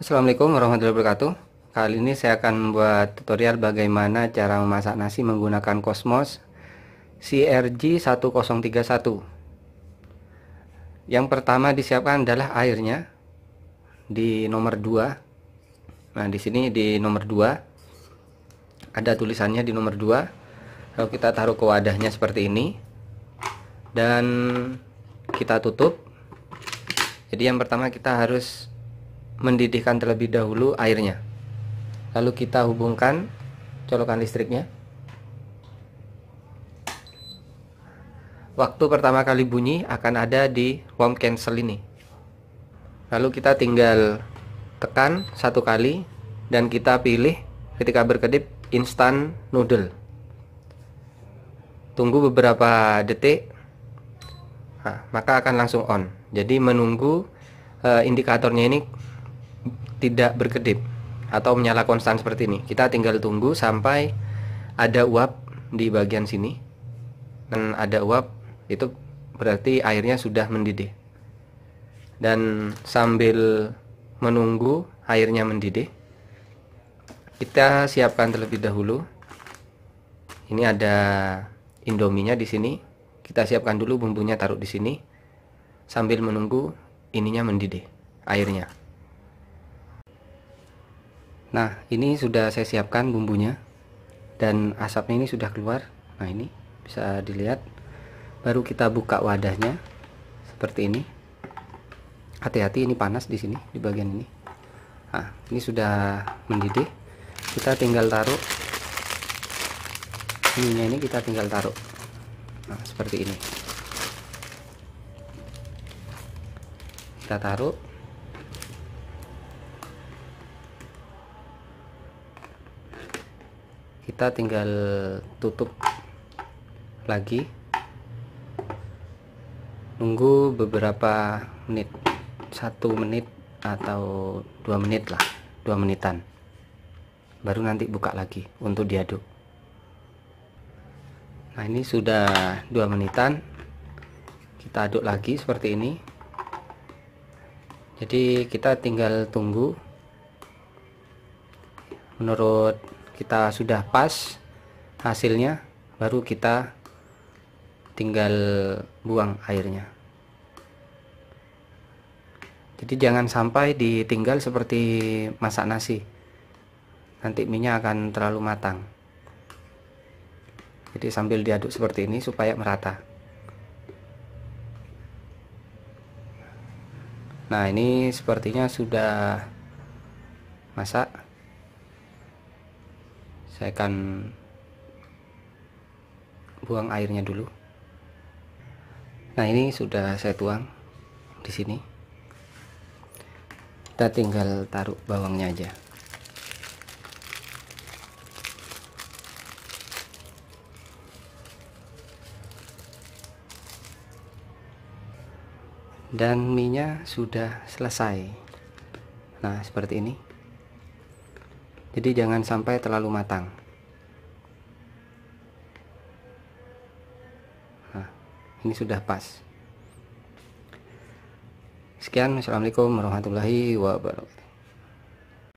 Assalamualaikum warahmatullahi wabarakatuh Kali ini saya akan membuat tutorial bagaimana cara memasak nasi menggunakan Cosmos CRG1031 Yang pertama disiapkan adalah airnya Di nomor 2 Nah di sini di nomor 2 Ada tulisannya di nomor 2 Kalau kita taruh ke wadahnya seperti ini Dan kita tutup Jadi yang pertama kita harus mendidihkan terlebih dahulu airnya. Lalu kita hubungkan colokan listriknya. Waktu pertama kali bunyi akan ada di warm cancel ini. Lalu kita tinggal tekan satu kali dan kita pilih ketika berkedip instant noodle. Tunggu beberapa detik. Nah, maka akan langsung on. Jadi menunggu uh, indikatornya ini tidak berkedip atau menyala konstan seperti ini. Kita tinggal tunggu sampai ada uap di bagian sini. Dan ada uap itu berarti airnya sudah mendidih. Dan sambil menunggu airnya mendidih, kita siapkan terlebih dahulu. Ini ada indominya di sini. Kita siapkan dulu bumbunya taruh di sini sambil menunggu ininya mendidih airnya nah ini sudah saya siapkan bumbunya dan asapnya ini sudah keluar nah ini bisa dilihat baru kita buka wadahnya seperti ini hati-hati ini panas di sini di bagian ini nah ini sudah mendidih kita tinggal taruh minyak ini kita tinggal taruh nah seperti ini kita taruh kita tinggal tutup lagi nunggu beberapa menit satu menit atau dua menit lah dua menitan baru nanti buka lagi untuk diaduk nah ini sudah dua menitan kita aduk lagi seperti ini jadi kita tinggal tunggu menurut kita sudah pas hasilnya baru kita tinggal buang airnya jadi jangan sampai ditinggal seperti masak nasi nanti minyak akan terlalu matang jadi sambil diaduk seperti ini supaya merata nah ini sepertinya sudah masak saya akan buang airnya dulu nah ini sudah saya tuang di sini kita tinggal taruh bawangnya aja dan minyak sudah selesai nah seperti ini jadi jangan sampai terlalu matang nah ini sudah pas sekian assalamualaikum warahmatullahi wabarakatuh